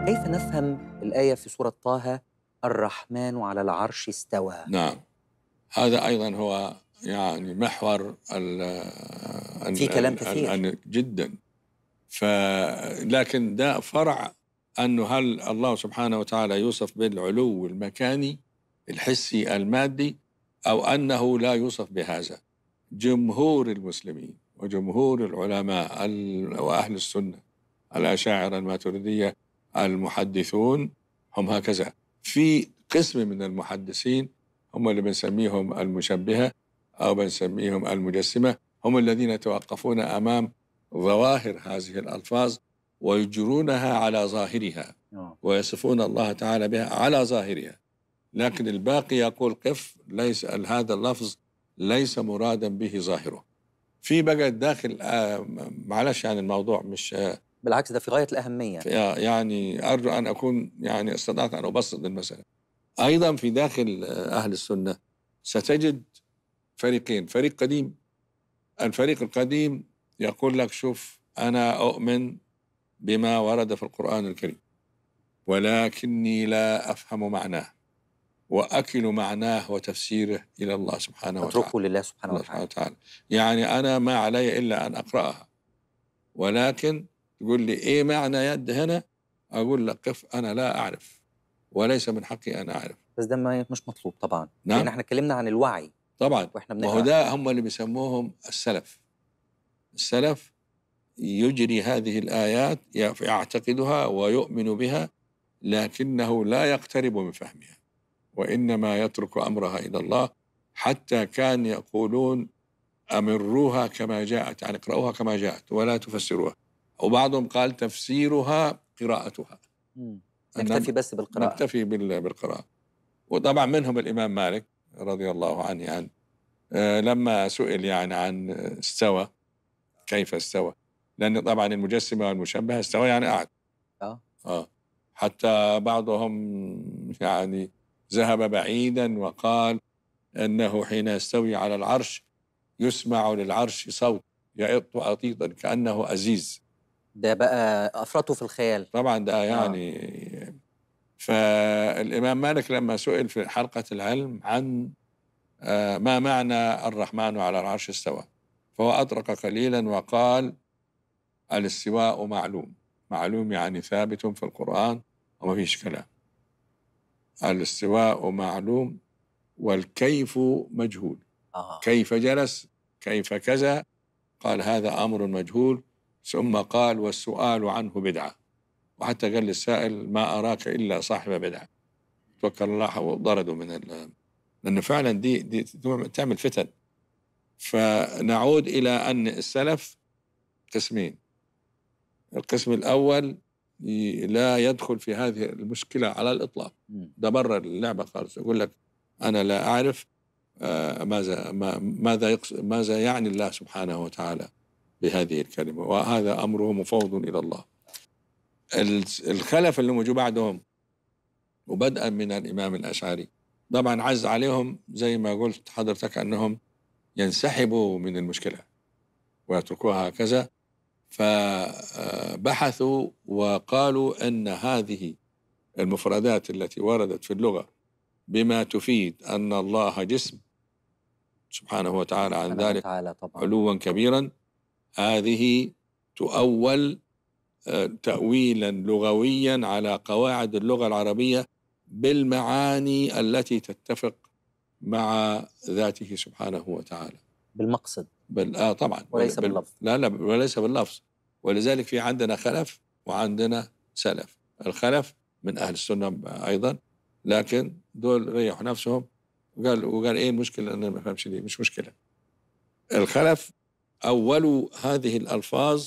كيف نفهم الآية في سورة طه الرحمن على العرش استوى نعم هذا أيضا هو يعني محور ال في كلام كثير جدا لكن ده فرع أنه هل الله سبحانه وتعالى يوصف بالعلو المكاني الحسي المادي أو أنه لا يوصف بهذا جمهور المسلمين وجمهور العلماء وأهل السنة الأشاعرة الماتريدية المحدثون هم هكذا في قسم من المحدثين هم اللي بنسميهم المشبهة أو بنسميهم المجسمة هم الذين يتوقفون أمام ظواهر هذه الألفاظ ويجرونها على ظاهرها نعم. ويصفون الله تعالى بها على ظاهرها لكن الباقي يقول قف ليس هذا اللفظ ليس مرادا به ظاهره في بقى داخل آه، معلش عن يعني الموضوع مش آه، بالعكس ده في غايه الاهميه يعني ارجو ان اكون يعني استطعت ان ابسط المساله ايضا في داخل آه، اهل السنه ستجد فريقين فريق قديم الفريق القديم يقول لك شوف انا اؤمن بما ورد في القران الكريم ولكني لا افهم معناه واكل معناه وتفسيره الى الله سبحانه وتعالى اتركه لله سبحانه وتعالى. وتعالى يعني انا ما علي الا ان اقراها ولكن تقول لي ايه معنى يد هنا اقول لك قف انا لا اعرف وليس من حقي ان اعرف بس ده مش مطلوب طبعا نعم لان احنا اتكلمنا عن الوعي طبعا واحنا ما هو ده هم اللي بيسموهم السلف السلف يجري هذه الايات يعتقدها ويؤمن بها لكنه لا يقترب من فهمها وانما يترك امرها الى الله حتى كان يقولون امروها كما جاءت يعني اقرأوها كما جاءت ولا تفسروها وبعضهم قال تفسيرها قراءتها نكتفي بس بالقراءة نكتفي بالقراءة وطبعا منهم الإمام مالك رضي الله عنه يعني آه، لما سئل يعني عن استوى كيف استوى لأن طبعا المجسمة والمشبه استوى يعني قعد آه. آه. حتى بعضهم يعني ذهب بعيدا وقال أنه حين يستوي على العرش يسمع للعرش صوت يئط أطيطا كأنه أزيز ده بقى افرطه في الخيال طبعا ده آه. يعني فالامام مالك لما سئل في حلقه العلم عن آه، ما معنى الرحمن على العرش استوى فهو اطرق قليلا وقال الاستواء معلوم معلوم يعني ثابت في القران وما فيش كلام الاستواء معلوم والكيف مجهول آه. كيف جلس كيف كذا قال هذا امر مجهول ثم قال والسؤال عنه بدعة وحتى قال للسائل ما أراك إلا صاحب بدعة توكل الله وضردوا من لأنه فعلا دي, دي تعمل فتن فنعود إلى أن السلف قسمين القسم الأول لا يدخل في هذه المشكلة على الإطلاق ده بره اللعبة خالص يقول لك أنا لا أعرف آه، ماذا ماذا ماذا يعني الله سبحانه وتعالى بهذه الكلمة وهذا أمره مفوض إلى الله الخلف اللي هم بعدهم وبدءا من الإمام الأشعري طبعا عز عليهم زي ما قلت حضرتك أنهم ينسحبوا من المشكلة ويتركوها هكذا فبحثوا وقالوا أن هذه المفردات التي وردت في اللغة بما تفيد أن الله جسم سبحانه وتعالى عن ذلك علوا كبيرا هذه تؤول آه، تأويلا لغويا على قواعد اللغة العربية بالمعاني التي تتفق مع ذاته سبحانه وتعالى بالمقصد بال آه طبعا وليس بال... باللفظ لا لا وليس باللفظ ولذلك في عندنا خلف وعندنا سلف الخلف من أهل السنة أيضا لكن دول ريحوا نفسهم وقال وقال ايه المشكله ان انا ما فهمش ليه مش مشكله الخلف أول هذه الألفاظ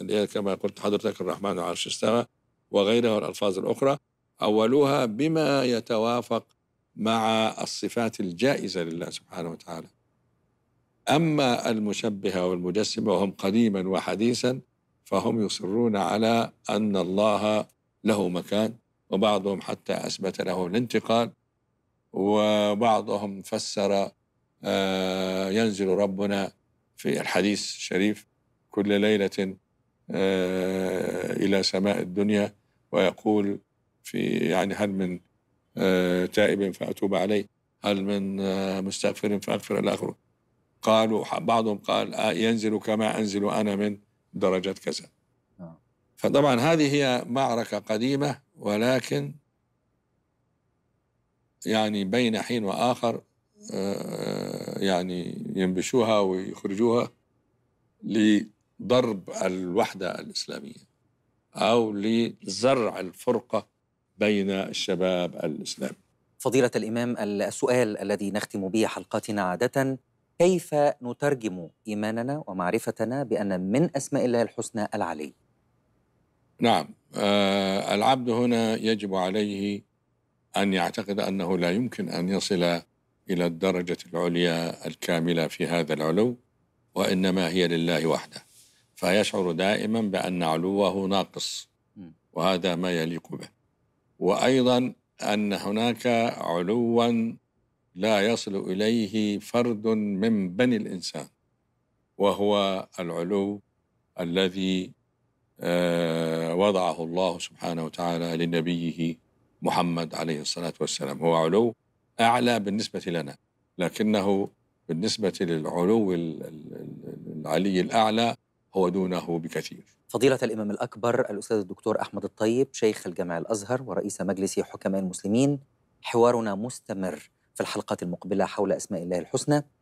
اللي هي كما قلت حضرتك الرحمن العرش استوى وغيرها الألفاظ الأخرى أولها بما يتوافق مع الصفات الجائزة لله سبحانه وتعالى أما المشبهة والمجسمة وهم قديما وحديثا فهم يصرون على أن الله له مكان وبعضهم حتى أثبت له الانتقال وبعضهم فسر آه، ينزل ربنا في الحديث الشريف كل ليلة آه، إلى سماء الدنيا ويقول في يعني هل من آه، تائب فأتوب عليه هل من آه، مستغفر فأغفر إلى آخره قالوا بعضهم قال ينزل كما أنزل أنا من درجة كذا فطبعا هذه هي معركة قديمة ولكن يعني بين حين وآخر يعني ينبشوها ويخرجوها لضرب الوحدة الإسلامية أو لزرع الفرقة بين الشباب الإسلامي فضيلة الإمام السؤال الذي نختم به حلقاتنا عادة كيف نترجم إيماننا ومعرفتنا بأن من أسماء الله الحسنى العلي نعم آه العبد هنا يجب عليه أن يعتقد أنه لا يمكن أن يصل إلى الدرجة العليا الكاملة في هذا العلو وإنما هي لله وحده فيشعر دائما بأن علوه ناقص وهذا ما يليق به وأيضا أن هناك علوا لا يصل إليه فرد من بني الإنسان وهو العلو الذي آه، وضعه الله سبحانه وتعالى لنبيه محمد عليه الصلاة والسلام هو علو أعلى بالنسبة لنا لكنه بالنسبة للعلو العلي الأعلى هو دونه بكثير فضيلة الإمام الأكبر الأستاذ الدكتور أحمد الطيب شيخ الجامع الأزهر ورئيس مجلس حكماء المسلمين حوارنا مستمر في الحلقات المقبلة حول أسماء الله الحسنى